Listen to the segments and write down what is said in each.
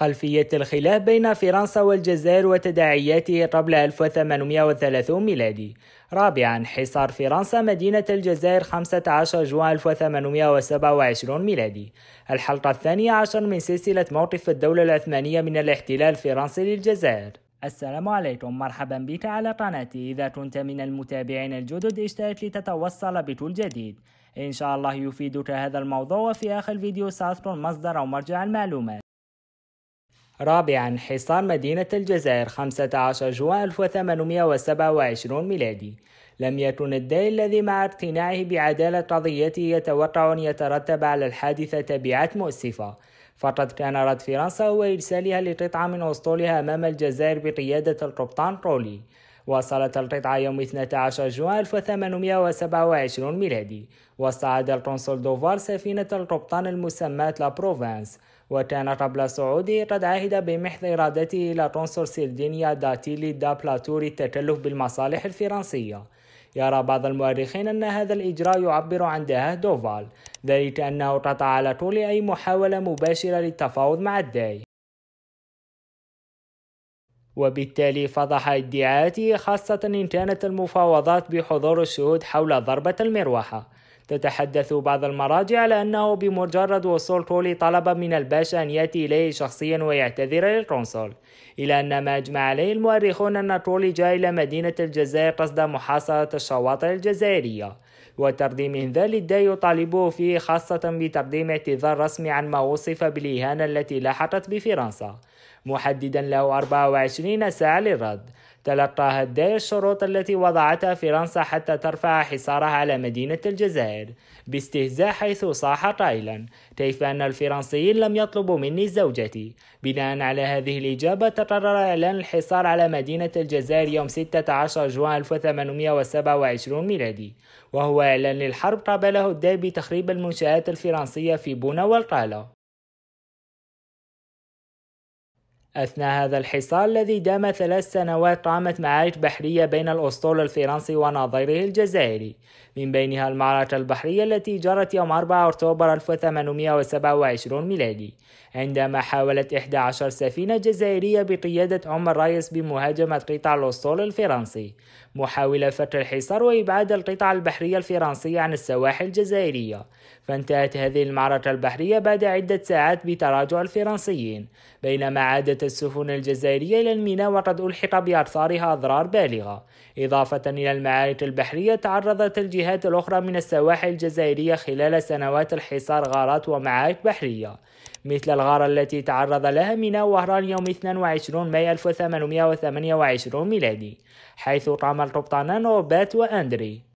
خلفية الخلاف بين فرنسا والجزائر وتداعياته قبل 1830 ميلادي رابعا حصار فرنسا مدينة الجزائر 15 جوان 1827 ميلادي الحلقة الثانية عشر من سلسلة موقف الدولة العثمانية من الاحتلال الفرنسي للجزائر السلام عليكم مرحبا بك على قناتي إذا كنت من المتابعين الجدد اشترك لتتوصل بكل جديد إن شاء الله يفيدك هذا الموضوع وفي آخر الفيديو سأذكر مصدر أو مرجع المعلومات رابعا حصار مدينة الجزائر 15 جوان 1827 ميلادي لم يكن الداعي الذي مع اقتناعه بعدالة قضيته يتوقع أن يترتب على الحادثة تبعات مؤسفة فقد كان رد فرنسا هو إرسالها لقطعة من أسطولها أمام الجزائر بقيادة القبطان رولي وصلت القطعة يوم 12 جوان 1827 ميلادي واستعاد القنصل دوفار سفينة القبطان المسماة لا بروفانس وكان قبل صعوده قد عهد بمحض إرادته إلى قنصل سردينيا داتيلي دا بلاتوري التكلف بالمصالح الفرنسية يرى بعض المؤرخين أن هذا الإجراء يعبر عن دهاء دوفال ذلك أنه قطع على طول أي محاولة مباشرة للتفاوض مع الداي وبالتالي فضح ادعاءاته خاصة إن كانت المفاوضات بحضور الشهود حول ضربة المروحة تتحدث بعض المراجع على أنه بمجرد وصول كولي طلب من الباشا أن يأتي إليه شخصيا ويعتذر للقنصل إلى أن ما أجمع عليه المؤرخون أن كولي جاء إلى مدينة الجزائر قصد محاصرة الشواطئ الجزائرية وترديم إنذال الداء يطالبه فيه خاصة بتقديم اعتذار رسمي عن ما وصف بالإهانة التي لاحقت بفرنسا محددا له 24 ساعة للرد تلقاها الداي الشروط التي وضعتها فرنسا حتى ترفع حصارها على مدينة الجزائر باستهزاء حيث صاح قائلا كيف أن الفرنسيين لم يطلبوا مني زوجتي بناء على هذه الإجابة تقرر إعلان الحصار على مدينة الجزائر يوم 16 جوان 1827 ميلادي وهو إعلان الحرب قابله الدابي بتخريب المنشآت الفرنسية في بونا والقالة أثناء هذا الحصار الذي دام ثلاث سنوات قامت معارك بحرية بين الأسطول الفرنسي وناظيره الجزائري من بينها المعركة البحرية التي جرت يوم 4 أكتوبر 1827 ميلادي عندما حاولت 11 سفينة جزائرية بقيادة عمر رايس بمهاجمة قطع الأسطول الفرنسي محاولة فتح الحصار وإبعاد القطع البحرية الفرنسية عن السواحل الجزائرية فانتهت هذه المعركة البحرية بعد عدة ساعات بتراجع الفرنسيين بينما عادت عادت السفن الجزائرية إلى الميناء وقد ألحق باثارها أضرار بالغة إضافة إلى المعارك البحرية تعرضت الجهات الأخرى من السواحل الجزائرية خلال سنوات الحصار غارات ومعارك بحرية مثل الغارة التي تعرض لها ميناء وهران يوم 22 مايو 1828 ميلادي حيث قام القبطانان روبات وأندري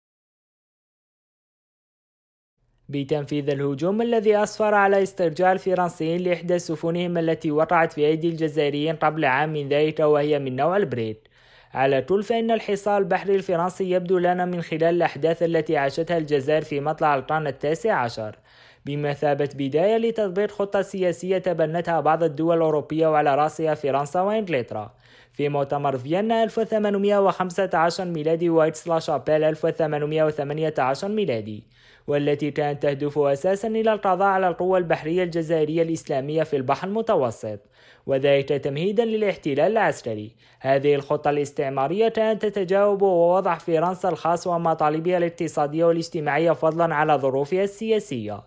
بتنفيذ الهجوم الذي أسفر على استرجاع الفرنسيين لإحدى سفنهم التي وقعت في أيدي الجزائريين قبل عام من ذلك وهي من نوع البريد على طول فإن الحصار البحري الفرنسي يبدو لنا من خلال الأحداث التي عاشتها الجزائر في مطلع القرن التاسع عشر بمثابة بداية لتطبيق خطة سياسية تبنتها بعض الدول الأوروبية وعلى رأسها فرنسا وإنجلترا في مؤتمر فيينا 1815 ميلادي وايتس لا شابيل 1818 ميلادي والتي كانت تهدف أساسا إلى القضاء على القوى البحرية الجزائرية الإسلامية في البحر المتوسط وذلك تمهيدا للاحتلال العسكري هذه الخطة الاستعمارية كانت تتجاوب ووضع فرنسا الخاص ومطالبها الاقتصادية والاجتماعية فضلا على ظروفها السياسية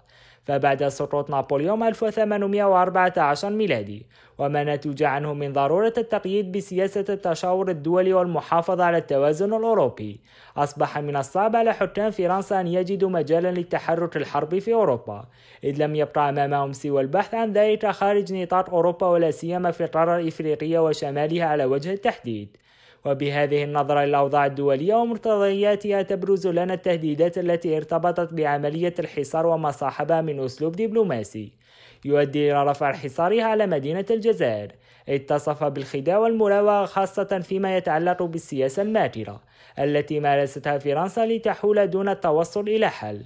فبعد سقوط نابليون 1814 ميلادي وما نتج عنه من ضرورة التقييد بسياسة التشاور الدولي والمحافظة على التوازن الأوروبي أصبح من الصعب على حكام فرنسا أن يجدوا مجالا للتحرك الحربي في أوروبا إذ لم يبقى أمامهم سوى البحث عن ذلك خارج نطاق أوروبا ولا سيما في القارة الإفريقية وشمالها على وجه التحديد وبهذه النظرة للأوضاع الدولية ومرتضياتها تبرز لنا التهديدات التي ارتبطت بعملية الحصار وما صاحبها من أسلوب دبلوماسي يؤدي إلى رفع حصارها على مدينة الجزائر اتصف بالخداع والمراوغة خاصة فيما يتعلق بالسياسة الماترة التي مارستها فرنسا لتحول دون التوصل إلى حل